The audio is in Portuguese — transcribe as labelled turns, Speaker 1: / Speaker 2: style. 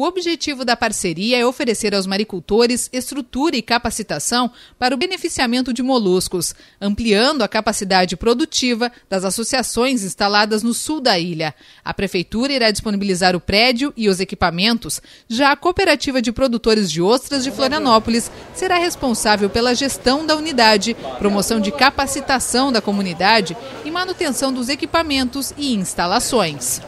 Speaker 1: O objetivo da parceria é oferecer aos maricultores estrutura e capacitação para o beneficiamento de moluscos, ampliando a capacidade produtiva das associações instaladas no sul da ilha. A prefeitura irá disponibilizar o prédio e os equipamentos. Já a cooperativa de produtores de ostras de Florianópolis será responsável pela gestão da unidade, promoção de capacitação da comunidade e manutenção dos equipamentos e instalações.